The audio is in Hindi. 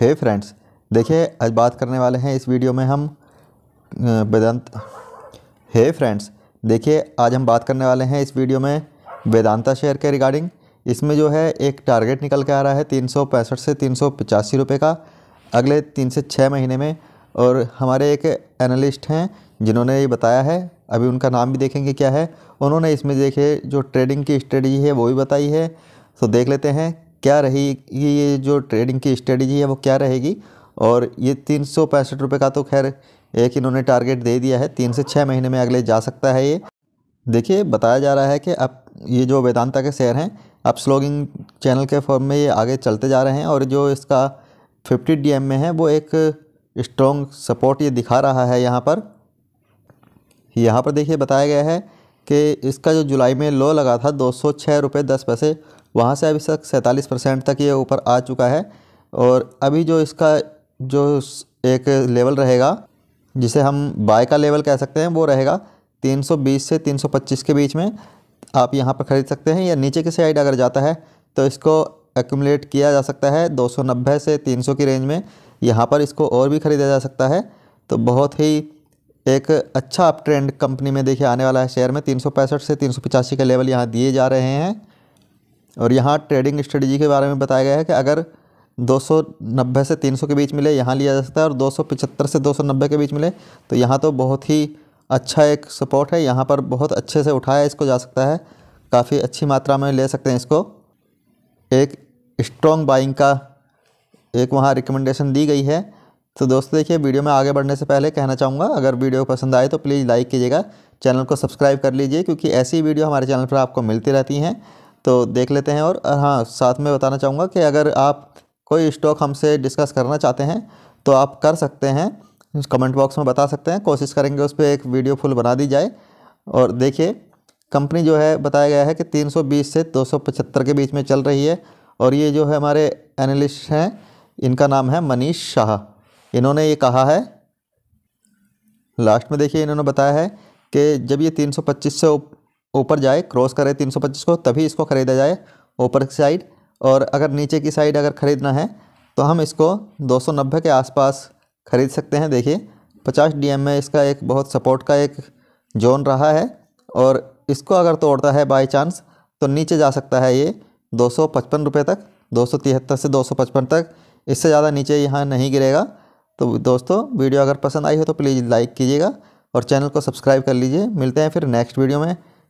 हे फ्रेंड्स देखिए आज बात करने वाले हैं इस वीडियो में हम वेदांत हे फ्रेंड्स देखिए आज हम बात करने वाले हैं इस वीडियो में वेदांता शेयर के रिगार्डिंग इसमें जो है एक टारगेट निकल के आ रहा है तीन से तीन रुपए का अगले तीन से छः महीने में और हमारे एक एनालिस्ट हैं जिन्होंने ये बताया है अभी उनका नाम भी देखेंगे क्या है उन्होंने इसमें देखे जो ट्रेडिंग की स्ट्रेटी है वो भी बताई है तो देख लेते हैं क्या रही ये ये जो ट्रेडिंग की स्ट्रेटजी है वो क्या रहेगी और ये तीन सौ पैंसठ रुपये का तो खैर एक इन्होंने टारगेट दे दिया है तीन से छः महीने में अगले जा सकता है ये देखिए बताया जा रहा है कि अब ये जो वेदांता के शेयर हैं अब स्लोगिंग चैनल के फॉर्म में ये आगे चलते जा रहे हैं और जो इसका फिफ्टी डी में है वो एक स्ट्रॉन्ग सपोर्ट ये दिखा रहा है यहाँ पर यहाँ पर देखिए बताया गया है कि इसका जो जुलाई में लो लगा था दो सौ छः रुपये दस पैसे वहाँ से अभी तक सैंतालीस परसेंट तक ये ऊपर आ चुका है और अभी जो इसका जो एक लेवल रहेगा जिसे हम बाय का लेवल कह सकते हैं वो रहेगा 320 से 325 के बीच में आप यहाँ पर ख़रीद सकते हैं या नीचे की साइड अगर जाता है तो इसको एक्यूमलेट किया जा सकता है नब्बे से सौ की रेंज में यहाँ पर इसको और भी ख़रीदा जा सकता है तो बहुत ही एक अच्छा अप ट्रेंड कंपनी में देखिए आने वाला है शेयर में तीन से तीन के लेवल यहाँ दिए जा रहे हैं और यहाँ ट्रेडिंग स्ट्रेटजी के बारे में बताया गया है कि अगर 290 से 300 के बीच मिले यहाँ लिया जा सकता है और 275 से 290 के बीच मिले तो यहाँ तो बहुत ही अच्छा एक सपोर्ट है यहाँ पर बहुत अच्छे से उठाया इसको जा सकता है काफ़ी अच्छी मात्रा में ले सकते हैं इसको एक स्ट्रॉन्ग बाइंग का एक वहाँ रिकमेंडेशन दी गई है तो दोस्तों देखिए वीडियो में आगे बढ़ने से पहले कहना चाहूँगा अगर वीडियो पसंद आए तो प्लीज़ लाइक कीजिएगा चैनल को सब्सक्राइब कर लीजिए क्योंकि ऐसी वीडियो हमारे चैनल पर आपको मिलती रहती हैं तो देख लेते हैं और हाँ साथ में बताना चाहूँगा कि अगर आप कोई स्टॉक हमसे डिस्कस करना चाहते हैं तो आप कर सकते हैं कमेंट बॉक्स में बता सकते हैं कोशिश करेंगे उस पर एक वीडियो फुल बना दी जाए और देखिए कंपनी जो है बताया गया है कि 320 से 275 के बीच में चल रही है और ये जो है हमारे एनालिस्ट हैं इनका नाम है मनीष शाह इन्होंने ये कहा है लास्ट में देखिए इन्होंने बताया है कि जब ये 325 से ऊपर जाए क्रॉस करे 325 को तभी इसको ख़रीदा जाए ऊपर की साइड और अगर नीचे की साइड अगर ख़रीदना है तो हम इसको 290 के आसपास ख़रीद सकते हैं देखिए 50 डी में इसका एक बहुत सपोर्ट का एक जोन रहा है और इसको अगर तोड़ता है बाई चांस तो नीचे जा सकता है ये दो सौ तक दो से दो तक इससे ज़्यादा नीचे यहाँ नहीं गिरेगा तो दोस्तों वीडियो अगर पसंद आई हो तो प्लीज़ लाइक कीजिएगा और चैनल को सब्सक्राइब कर लीजिए मिलते हैं फिर नेक्स्ट वीडियो में